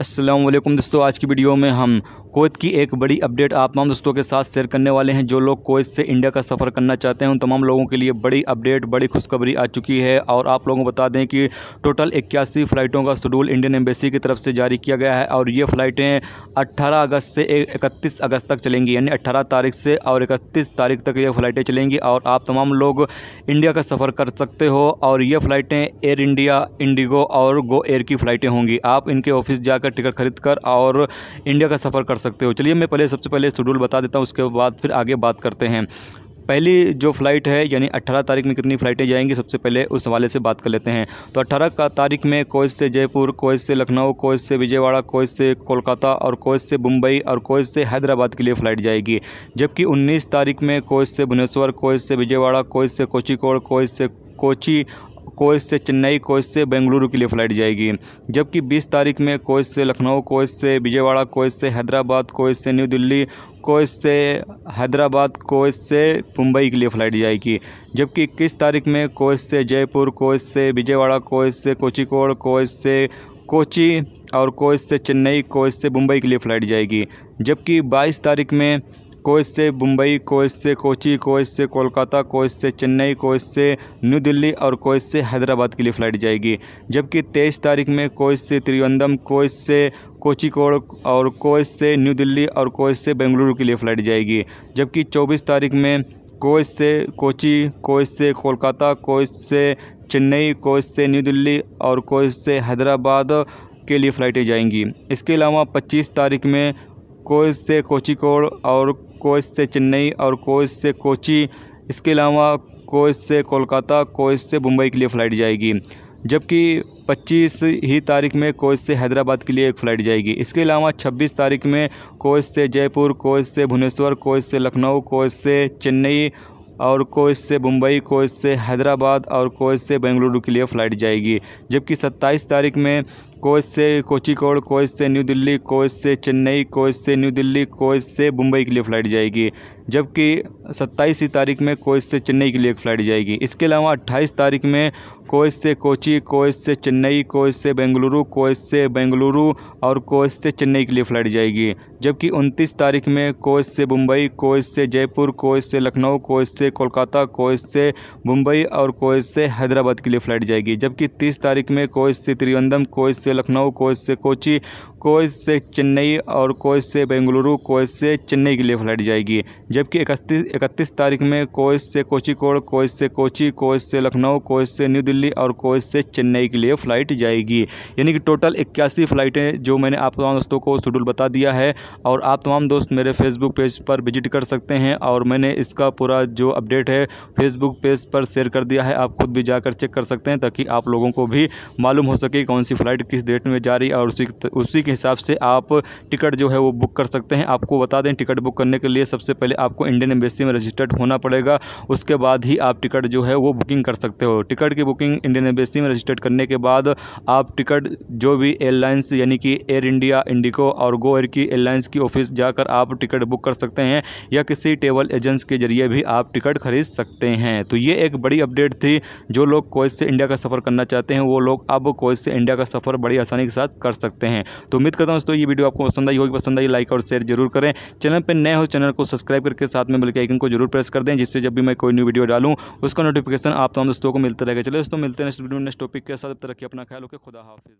असलम दोस्तों आज की वीडियो में हम कोत की एक बड़ी अपडेट आप तमाम दोस्तों के साथ शेयर करने वाले हैं जो लोग कोत से इंडिया का सफ़र करना चाहते हैं उन तमाम लोगों के लिए बड़ी अपडेट बड़ी खुशखबरी आ चुकी है और आप लोगों को बता दें कि टोटल इक्यासी फ़्लाइटों का शेड्यूल इंडियन एम्बेसी की तरफ से जारी किया गया है और ये फ़्लाइटें 18 अगस्त से इकतीस अगस्त तक चलेंगी यानी अट्ठारह तारीख से और इकतीस तारीख तक ये फ़्लाइटें चलेंगी और आप तमाम लोग इंडिया का सफ़र कर सकते हो और ये फ़्लाइटें एयर इंडिया इंडिगो और गो एयर की फ़्लाइटें होंगी आप इनके ऑफिस जा का टिकट खरीद कर और इंडिया का सफ़र कर सकते हो चलिए मैं पहले सबसे पहले शेड्यूल बता देता हूँ उसके बाद फिर आगे बात करते हैं पहली जो फ़्लाइट है यानी 18 तारीख में कितनी फ़्लाइटें जाएंगी सबसे पहले उस हवाले से बात कर लेते हैं तो 18 का तारीख में कोच से जयपुर कोच से लखनऊ कोच से विजयवाड़ा कोच से कोलकाता और कोच से मुंबई और कोच से हैदराबाद के लिए फ़्लाइट जाएगी जबकि 19 तारीख में कोच से भुवनेश्वर कोच से विजयवाड़ा कोच से कोचिकोड़ कोच से कोची कोच से चेन्नई कोच से बेंगलुरु के लिए फ़्लाइट जाएगी जबकि 20 तारीख में कोच से लखनऊ कोच से विजयवाड़ा कोच से हैदराबाद कोच से न्यू दिल्ली कोच से हैदराबाद कोच से मुंबई के लिए फ़्लाइट जाएगी जबकि इक्कीस तारीख में कोच से जयपुर कोच से विजयवाड़ा कोच से कोचिकोड कोच से कोची और कोच से चेन्नई कोच से मुंबई के लिए फ़्लाइट जाएगी जबकि 22 तारीख में कोच से मुंबई कोच से कोची कोच से कोलकाता कोच से चेन्नई कोच से न्यू दिल्ली और कोच से हैदराबाद के लिए फ़्लाइट जाएगी जबकि तेईस तारीख में कोच से त्रिवंदम कोच से कोचिकोड और कोच से न्यू दिल्ली और कोच से बेंगलुरु के लिए फ़्लाइट जाएगी जबकि चौबीस तारीख में कोच से कोची कोच से कोलकाता कोच से चेन्नई कोच से न्यू दिल्ली और कोच से हैदराबाद के लिए फ़्लाइटें जाएंगी इसके अलावा 25 तारीख में कोच से कोचिकोड और कोच से चेन्नई और कोच से कोची इसके अलावा कोच से कोलकाता कोच से मुंबई के लिए फ़्लाइट जाएगी जबकि 25 ही तारीख में कोच से हैदराबाद के लिए एक फ़्लाइट जाएगी इसके अलावा 26 तारीख में कोच से जयपुर कोच से भुवनेश्वर कोच से लखनऊ कोच से चेन्नई और कोच से मुंबई कोच से हैदराबाद और कोच से बेंगलुरु के लिए फ़्लाइट जाएगी जबकि 27 तारीख में कोच से कोचिकोड कोच से न्यू दिल्ली कोच से चेन्नई कोच से न्यू दिल्ली कोच से मुंबई के लिए फ़्लाइट जाएगी जबकि सत्ताईस तारीख में कोच से चेन्नई के लिए एक फ़्लाइट जाएगी इसके अलावा अट्ठाईस तारीख में कोच से कोची कोच से चेन्नई कोच से बेंगलुरु कोच से बेंगलुरु और कोच से चेन्नई के लिए फ़्लाइट जाएगी जबकि उनतीस तारीख में कोच से मुंबई कोच से जयपुर कोच से लखनऊ कोच से कोलकाता कोच से मुंबई और कोच से हैदराबाद के लिए फ़्लाइट जाएगी जबकि तीस तारीख में कोच से त्रिवंदम कोच से लखनऊ कोच से कोची कोच से चेन्नई और कोच से बेंगलुरु कोच से चेन्नई के लिए फ्लाइट जाएगी जबकि इकतीस इकतीस तारीख में कोच से कोचिकोड़ कोच से कोची कोच से लखनऊ कोच से न्यू दिल्ली और कोच से चेन्नई के लिए फ़्लाइट जाएगी यानी कि टोटल इक्यासी फ़्लाइटें जो मैंने आप तमाम दोस्तों को शेड्यूल बता दिया है और आप तमाम दोस्त मेरे फेसबुक पेज पर विजिट कर सकते हैं और मैंने इसका पूरा जो अपडेट है फेसबुक पेज पर शेयर कर दिया है आप खुद भी जाकर चेक कर सकते हैं ताकि आप लोगों को भी मालूम हो सके कौन सी फ़्लाइट किस डेट में जारी और उसी उसी के हिसाब से आप टिकट जो है वो बुक कर सकते हैं आपको बता दें टिकट बुक करने के लिए सबसे पहले आपको इंडियन एम्बेसी में रजिस्टर्ड होना पड़ेगा उसके बाद ही आप टिकट जो है वो बुकिंग कर सकते हो टिकट की बुकिंग इंडियन एम्बेसी में रजिस्टर्ड करने के बाद आप टिकट जो भी एयरलाइंस यानी कि एयर इंडिया इंडिको और गो एयर की एयरलाइंस की ऑफिस जाकर आप टिकट बुक कर सकते हैं या किसी ट्रेवल एजेंट्स के जरिए भी आप टिकट खरीद सकते हैं तो ये एक बड़ी अपडेट थी जो लोग कोच से इंडिया का सफ़र करना चाहते हैं वो लोग अब कोच से इंडिया का सफ़र बड़ी आसानी के साथ कर सकते हैं तो उम्मीद करता हूँ दोस्तों ये वीडियो आपको पसंद आई होगी पसंद आई लाइक और शेयर जरूर करें चैनल पर नए हो चैनल को सब्सक्राइब करके साथ में बल्कि आइकन को जरूर प्रेस कर दें जिससे जब भी मैं कोई न्यू वीडियो डालूँ उसका नोटिफिकेशन आप तमाम दोस्तों को मिलता रहेगा चले दोस्तों मिलते हैं नेक्स्ट वीडियो नेक्स्ट टॉपिक के साथ तरक्की अपना ख्याल रखें खुदा हाफिज़